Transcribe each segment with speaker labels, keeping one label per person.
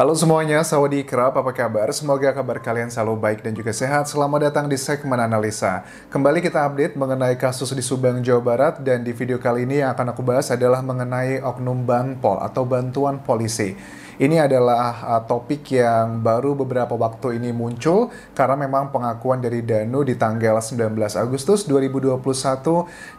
Speaker 1: Halo semuanya, Saudi Kerap, apa kabar? Semoga kabar kalian selalu baik dan juga sehat. Selamat datang di segmen analisa. Kembali kita update mengenai kasus di Subang, Jawa Barat dan di video kali ini yang akan aku bahas adalah mengenai Oknum Banpol atau Bantuan Polisi. Ini adalah uh, topik yang baru beberapa waktu ini muncul karena memang pengakuan dari Danu di tanggal 19 Agustus 2021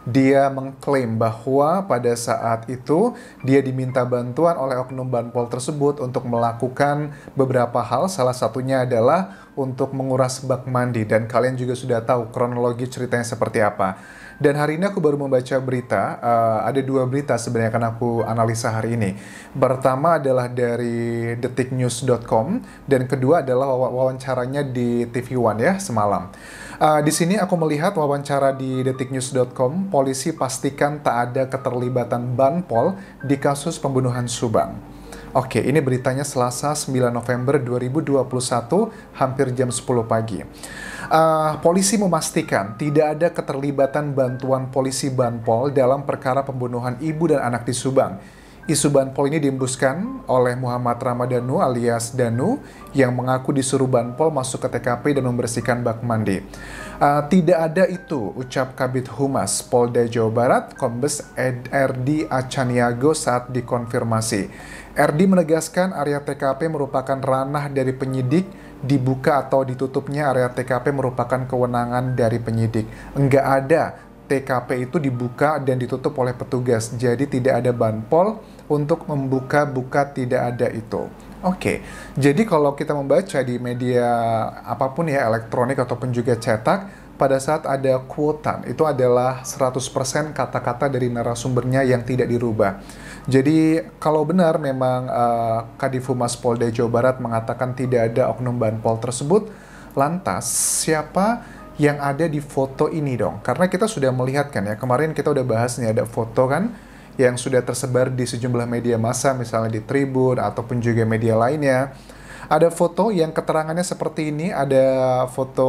Speaker 1: dia mengklaim bahwa pada saat itu dia diminta bantuan oleh oknum Banpol tersebut untuk melakukan beberapa hal salah satunya adalah untuk menguras bak mandi dan kalian juga sudah tahu kronologi ceritanya seperti apa. Dan hari ini aku baru membaca berita, uh, ada dua berita sebenarnya akan aku analisa hari ini. Pertama adalah dari detiknews.com dan kedua adalah wawancaranya di TV One ya semalam. Uh, di sini aku melihat wawancara di detiknews.com, polisi pastikan tak ada keterlibatan Banpol di kasus pembunuhan Subang. Oke, ini beritanya Selasa 9 November 2021, hampir jam 10 pagi. Uh, polisi memastikan tidak ada keterlibatan bantuan polisi Banpol dalam perkara pembunuhan ibu dan anak di Subang Isu Banpol ini dihembuskan oleh Muhammad Ramadhanu alias Danu yang mengaku disuruh Banpol masuk ke TKP dan membersihkan bak mandi. Uh, tidak ada itu, ucap Kabit Humas Polda Jawa Barat, Kombes Ed Erdi Acaniago saat dikonfirmasi. Erdi menegaskan area TKP merupakan ranah dari penyidik, dibuka atau ditutupnya area TKP merupakan kewenangan dari penyidik. Enggak ada TKP itu dibuka dan ditutup oleh petugas, jadi tidak ada banpol untuk membuka-buka tidak ada itu. Oke, okay. jadi kalau kita membaca di media apapun ya elektronik ataupun juga cetak, pada saat ada kuotan, itu adalah 100% kata-kata dari narasumbernya yang tidak dirubah. Jadi kalau benar memang uh, eh, Kadifumas Polda Jawa Barat mengatakan tidak ada oknum banpol tersebut, lantas siapa yang ada di foto ini dong? Karena kita sudah melihat kan ya, kemarin kita udah bahas nih ada foto kan, yang sudah tersebar di sejumlah media massa misalnya di Tribun ataupun juga media lainnya. Ada foto yang keterangannya seperti ini, ada foto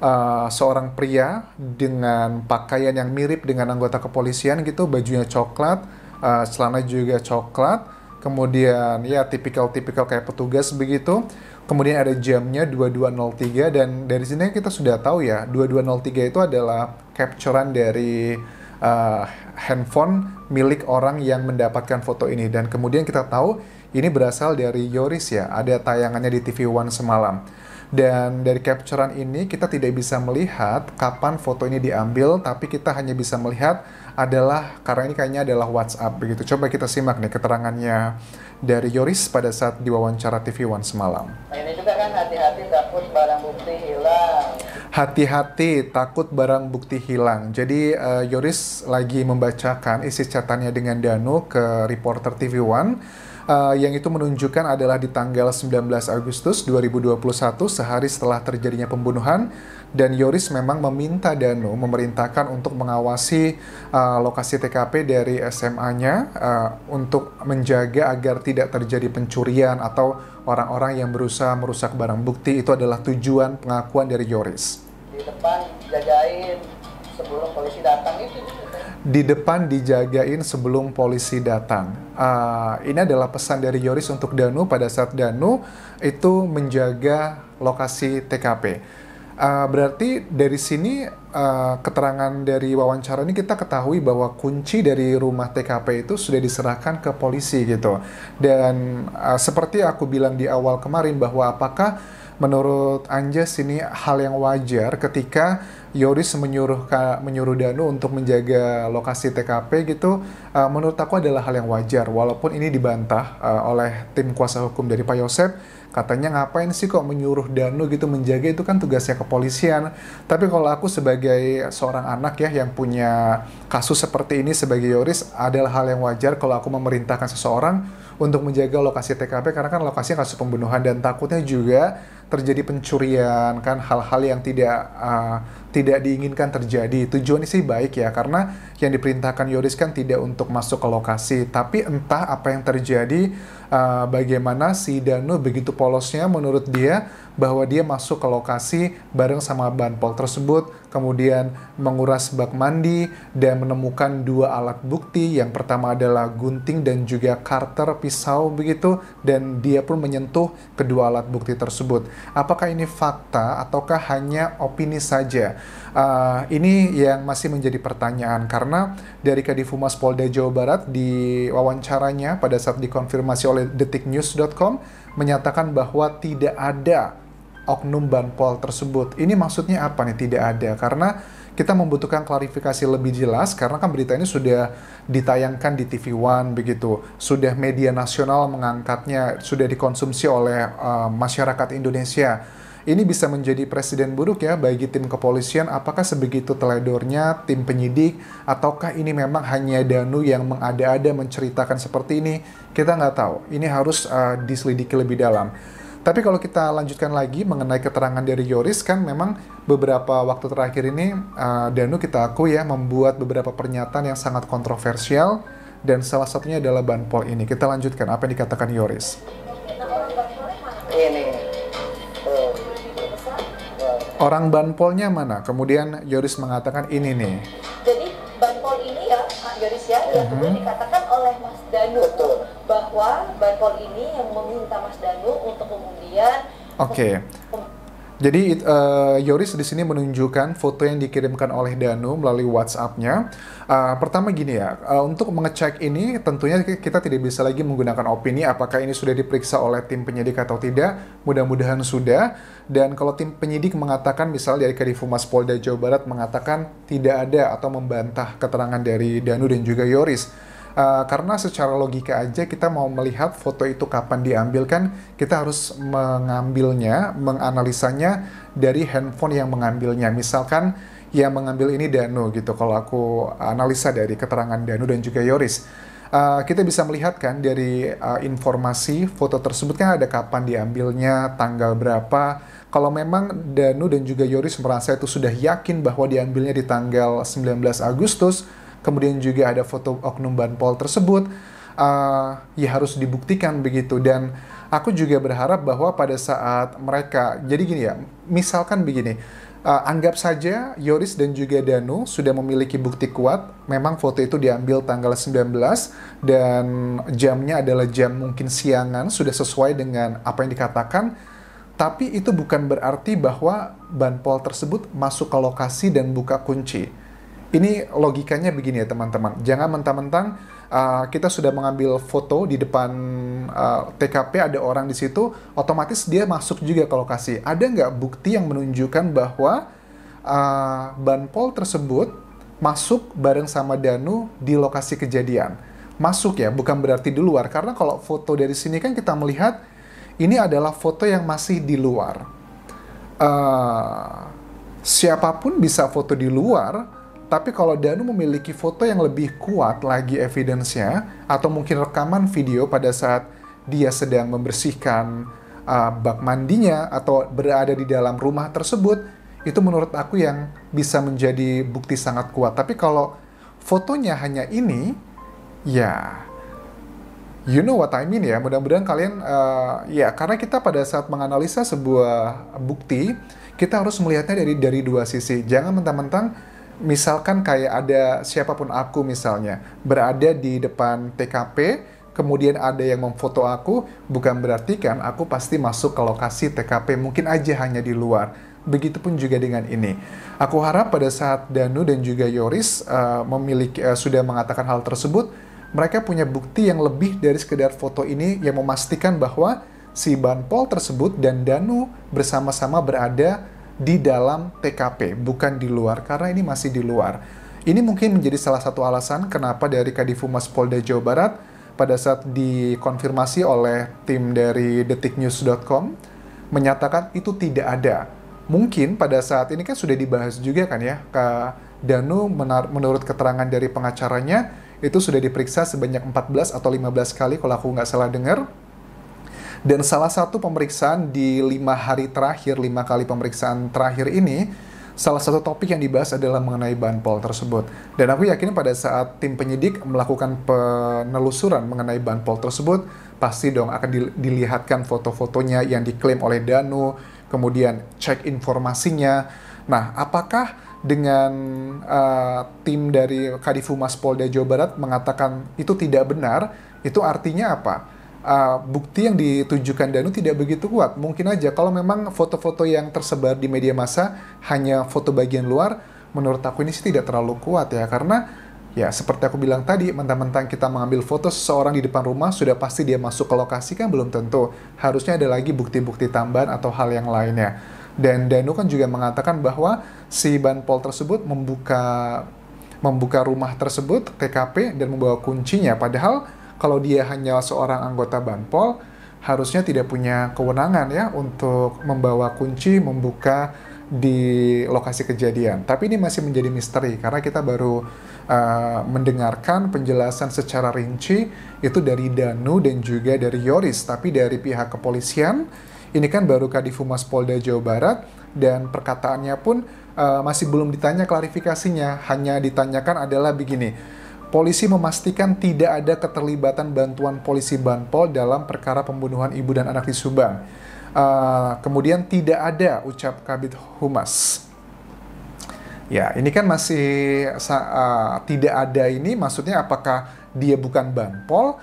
Speaker 1: uh, seorang pria dengan pakaian yang mirip dengan anggota kepolisian gitu, bajunya coklat, uh, celana juga coklat, kemudian ya tipikal-tipikal kayak petugas begitu. Kemudian ada jamnya 2203 dan dari sini kita sudah tahu ya 2203 itu adalah capturean dari uh, handphone milik orang yang mendapatkan foto ini dan kemudian kita tahu ini berasal dari Yoris ya ada tayangannya di TV One semalam dan dari capturean ini kita tidak bisa melihat kapan foto ini diambil tapi kita hanya bisa melihat adalah karena ini kayaknya adalah WhatsApp begitu coba kita simak nih keterangannya dari Yoris pada saat diwawancara TV One semalam nah, ini juga kan hati-hati takut barang bukti hilang Hati-hati, takut barang bukti hilang. Jadi uh, Yoris lagi membacakan isi catatannya dengan Danu ke reporter TV One. Uh, yang itu menunjukkan adalah di tanggal 19 Agustus 2021 sehari setelah terjadinya pembunuhan dan Yoris memang meminta Danu memerintahkan untuk mengawasi uh, lokasi TKP dari SMA-nya uh, untuk menjaga agar tidak terjadi pencurian atau orang-orang yang berusaha merusak barang bukti itu adalah tujuan pengakuan dari Yoris di depan dijagain sebelum polisi datang itu di depan dijagain sebelum polisi datang. Uh, ini adalah pesan dari Yoris untuk Danu pada saat Danu itu menjaga lokasi TKP. Uh, ah, berarti dari sini uh, keterangan dari wawancara ini kita ketahui bahwa kunci dari rumah TKP itu sudah diserahkan ke polisi gitu. Dan uh, seperti aku bilang di awal kemarin bahwa apakah menurut Anjas ini hal yang wajar ketika Yoris menyuruh menyuruh Danu untuk menjaga lokasi TKP gitu uh, menurut aku adalah hal yang wajar walaupun ini dibantah uh, oleh tim kuasa hukum dari Pak Yosep katanya ngapain sih kok menyuruh Danu gitu menjaga itu kan tugasnya kepolisian tapi kalau aku sebagai seorang anak ya yang punya kasus seperti ini sebagai Yoris adalah hal yang wajar kalau aku memerintahkan seseorang untuk menjaga lokasi TKP karena kan lokasinya kasus pembunuhan dan takutnya juga terjadi pencurian kan hal-hal yang tidak uh, tidak diinginkan terjadi. Tujuannya sih baik ya, karena yang diperintahkan Yoris kan tidak untuk masuk ke lokasi, tapi entah apa yang terjadi, uh, bagaimana si Danu begitu polosnya menurut dia bahwa dia masuk ke lokasi bareng sama banpol tersebut, kemudian menguras bak mandi dan menemukan dua alat bukti. Yang pertama adalah gunting dan juga karter pisau begitu, dan dia pun menyentuh kedua alat bukti tersebut. Apakah ini fakta ataukah hanya opini saja? uh, ini yang masih menjadi pertanyaan karena dari Kadifumas Polda Jawa Barat di wawancaranya pada saat dikonfirmasi oleh detiknews.com menyatakan bahwa tidak ada oknum banpol tersebut. Ini maksudnya apa nih tidak ada? Karena kita membutuhkan klarifikasi lebih jelas karena kan berita ini sudah ditayangkan di TV One begitu, sudah media nasional mengangkatnya, sudah dikonsumsi oleh uh, masyarakat Indonesia ini bisa menjadi presiden buruk ya bagi tim kepolisian apakah sebegitu teledornya tim penyidik ataukah ini memang hanya Danu yang mengada-ada menceritakan seperti ini kita nggak tahu ini harus uh, diselidiki lebih dalam tapi kalau kita lanjutkan lagi mengenai keterangan dari Yoris kan memang beberapa waktu terakhir ini uh, Danu kita akui ya membuat beberapa pernyataan yang sangat kontroversial dan salah satunya adalah banpol ini. Kita lanjutkan apa yang dikatakan Yoris. Orang banpolnya mana? Kemudian Yoris mengatakan ini nih. Jadi banpol ini ya, Pak Yoris ya, yang mm -hmm. dikatakan oleh Mas Danu Betul. bahwa banpol ini yang meminta Mas Danu untuk kemudian. Oke. Okay. Jadi uh, Yoris di sini menunjukkan foto yang dikirimkan oleh Danu melalui WhatsApp-nya. Uh, pertama gini ya, uh, untuk mengecek ini tentunya kita tidak bisa lagi menggunakan opini apakah ini sudah diperiksa oleh tim penyidik atau tidak. Mudah-mudahan sudah. Dan kalau tim penyidik mengatakan misalnya dari Kadifumas Polda Jawa Barat mengatakan tidak ada atau membantah keterangan dari Danu dan juga Yoris. Uh, karena secara logika aja kita mau melihat foto itu kapan diambilkan, kita harus mengambilnya, menganalisanya dari handphone yang mengambilnya. Misalkan yang mengambil ini Danu gitu kalau aku analisa dari keterangan Danu dan juga Yoris. Eh, kita bisa melihat kan dari uh, informasi foto tersebut kan ada kapan diambilnya, tanggal berapa. Kalau memang Danu dan juga Yoris merasa itu sudah yakin bahwa diambilnya di tanggal 19 Agustus, kemudian juga ada foto oknum Banpol tersebut, uh, ya harus dibuktikan begitu dan aku juga berharap bahwa pada saat mereka jadi gini ya, misalkan begini uh, anggap saja Yoris dan juga Danu sudah memiliki bukti kuat. Memang foto itu diambil tanggal 19 dan jamnya adalah jam mungkin siangan sudah sesuai dengan apa yang dikatakan. Tapi itu bukan berarti bahwa banpol tersebut masuk ke lokasi dan buka kunci. Ini logikanya begini ya teman-teman. Jangan mentang-mentang uh, kita sudah mengambil foto di depan uh, TKP ada orang di situ, otomatis dia masuk juga ke lokasi. Ada nggak bukti yang menunjukkan bahwa uh, banpol tersebut masuk bareng sama Danu di lokasi kejadian? Masuk ya, bukan berarti di luar. Karena kalau foto dari sini kan kita melihat ini adalah foto yang masih di luar. Uh, siapapun bisa foto di luar, tapi kalau Danu memiliki foto yang lebih kuat lagi evidence-nya, atau mungkin rekaman video pada saat dia sedang membersihkan uh, bak mandinya atau berada di dalam rumah tersebut, itu menurut aku yang bisa menjadi bukti sangat kuat. Tapi kalau fotonya hanya ini, ya you know what I mean ya. Mudah-mudahan kalian uh, ya karena kita pada saat menganalisa sebuah bukti, kita harus melihatnya dari dari dua sisi. Jangan mentang-mentang misalkan kayak ada siapapun aku misalnya berada di depan TKP, kemudian ada yang memfoto aku, bukan berarti kan aku pasti masuk ke lokasi TKP, mungkin aja hanya di luar. Begitupun juga dengan ini. Aku harap pada saat Danu dan juga Yoris uh, memiliki uh, sudah mengatakan hal tersebut, mereka punya bukti yang lebih dari sekedar foto ini yang memastikan bahwa si Banpol tersebut dan Danu bersama-sama berada di dalam TKP, bukan di luar, karena ini masih di luar. Ini mungkin menjadi salah satu alasan kenapa dari Kadifumas Polda Jawa Barat pada saat dikonfirmasi oleh tim dari detiknews.com menyatakan itu tidak ada. Mungkin pada saat ini kan sudah dibahas juga kan ya, Kak Danu menurut keterangan dari pengacaranya itu sudah diperiksa sebanyak 14 atau 15 kali kalau aku nggak salah dengar dan salah satu pemeriksaan di lima hari terakhir, lima kali pemeriksaan terakhir ini, salah satu topik yang dibahas adalah mengenai bahan pol tersebut. Dan aku yakin pada saat tim penyidik melakukan penelusuran mengenai bahan pol tersebut, pasti dong akan dilihatkan foto-fotonya yang diklaim oleh Danu, kemudian cek informasinya. Nah, apakah dengan uh, tim dari Kadifumas Polda Jawa Barat mengatakan itu tidak benar, itu artinya apa? uh, bukti yang ditujukan Danu tidak begitu kuat. Mungkin aja kalau memang foto-foto yang tersebar di media massa hanya foto bagian luar, menurut aku ini sih tidak terlalu kuat ya karena ya seperti aku bilang tadi, mentang-mentang kita mengambil foto seseorang di depan rumah sudah pasti dia masuk ke lokasi kan belum tentu. Harusnya ada lagi bukti-bukti tambahan atau hal yang lainnya. Dan Danu kan juga mengatakan bahwa si Banpol tersebut membuka membuka rumah tersebut TKP dan membawa kuncinya padahal kalau dia hanya seorang anggota Banpol harusnya tidak punya kewenangan ya untuk membawa kunci membuka di lokasi kejadian. Tapi ini masih menjadi misteri karena kita baru uh, mendengarkan penjelasan secara rinci itu dari Danu dan juga dari Yoris. Tapi dari pihak kepolisian ini kan baru Kadifumas Polda Jawa Barat dan perkataannya pun uh, masih belum ditanya klarifikasinya. Hanya ditanyakan adalah begini polisi memastikan tidak ada keterlibatan bantuan polisi Banpol dalam perkara pembunuhan ibu dan anak di Subang. Uh, kemudian tidak ada ucap Kabit Humas. Ya, ini kan masih uh, tidak ada ini maksudnya apakah dia bukan Banpol?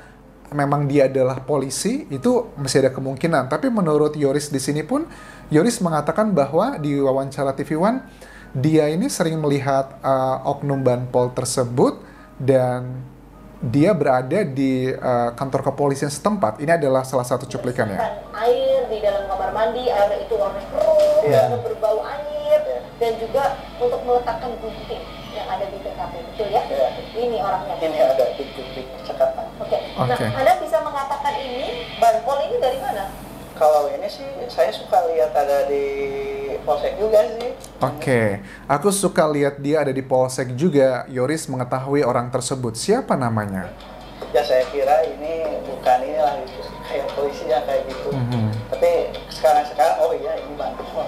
Speaker 1: Memang dia adalah polisi, itu masih ada kemungkinan. Tapi menurut Yoris di sini pun, Yoris mengatakan bahwa di wawancara TV One, dia ini sering melihat uh, oknum Banpol tersebut dan dia berada di uh, kantor kepolisian setempat. Ini adalah salah satu cuplikannya. Air di dalam kamar mandi, air itu warna keruh, yeah. berbau air, dan juga untuk meletakkan gunting yang ada di TKP, betul ya? Yeah. Ini orangnya. Ini ada di gunting percakapan. Oke. Okay. Okay. Nah, Anda bisa mengatakan ini, bangkol ini dari mana? kalau ini sih saya suka lihat ada di polsek juga sih. Oke, okay. aku suka lihat dia ada di polsek juga. Yoris mengetahui orang tersebut. Siapa namanya? Ya saya kira ini bukan ini lah kayak polisi ya kayak gitu. Mm -hmm. Tapi sekarang sekarang oh iya ini bang. Oh.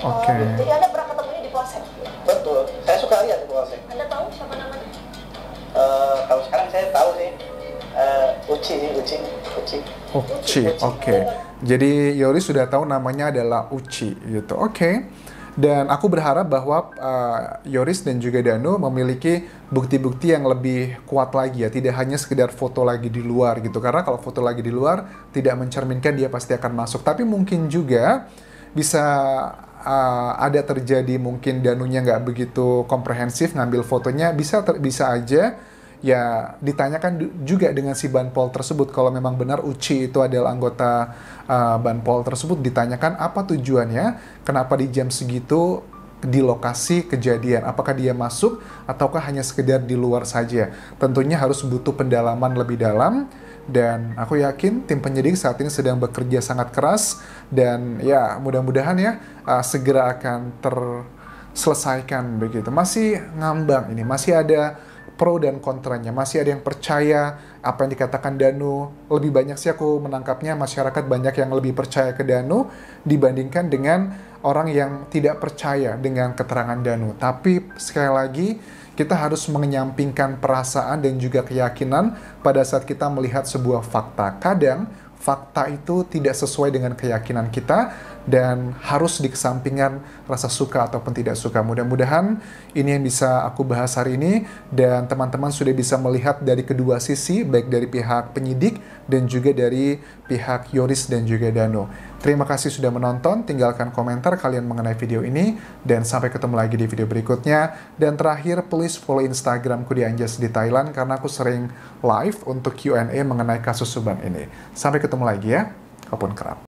Speaker 1: Oke. Okay. Oh, jadi anda pernah ketemu di polsek? Betul. Saya suka lihat di polsek. Anda tahu siapa namanya? Uh, kalau sekarang saya tahu sih Eh, Uci Uci Uci Uci oke okay. jadi Yoris sudah tahu namanya adalah Uci gitu oke okay. Dan aku berharap bahwa uh, Yoris dan juga Danu memiliki bukti-bukti yang lebih kuat lagi ya, tidak hanya sekedar foto lagi di luar gitu. Karena kalau foto lagi di luar tidak mencerminkan dia pasti akan masuk. Tapi mungkin juga bisa uh, ada terjadi mungkin Danunya nggak begitu komprehensif ngambil fotonya, bisa ter bisa aja ya ditanyakan juga dengan si Banpol tersebut kalau memang benar Uci itu adalah anggota uh, Banpol tersebut ditanyakan apa tujuannya, kenapa di jam segitu di lokasi kejadian. Apakah dia masuk ataukah hanya sekedar di luar saja? Tentunya harus butuh pendalaman lebih dalam dan aku yakin tim penyidik saat ini sedang bekerja sangat keras dan ya mudah-mudahan ya uh, segera akan terselesaikan begitu. Masih ngambang ini, masih ada pro dan kontranya. Masih ada yang percaya apa yang dikatakan Danu. Lebih banyak sih aku menangkapnya masyarakat banyak yang lebih percaya ke Danu dibandingkan dengan orang yang tidak percaya dengan keterangan Danu. Tapi sekali lagi kita harus menyampingkan perasaan dan juga keyakinan pada saat kita melihat sebuah fakta. Kadang fakta itu tidak sesuai dengan keyakinan kita, dan harus dikesampingkan rasa suka ataupun tidak suka. Mudah-mudahan ini yang bisa aku bahas hari ini dan teman-teman sudah bisa melihat dari kedua sisi baik dari pihak penyidik dan juga dari pihak Yoris dan juga Dano. Terima kasih sudah menonton, tinggalkan komentar kalian mengenai video ini dan sampai ketemu lagi di video berikutnya. Dan terakhir please follow Instagramku di Anjas di Thailand karena aku sering live untuk Q&A mengenai kasus Subang ini. Sampai ketemu lagi ya, kapun kerap.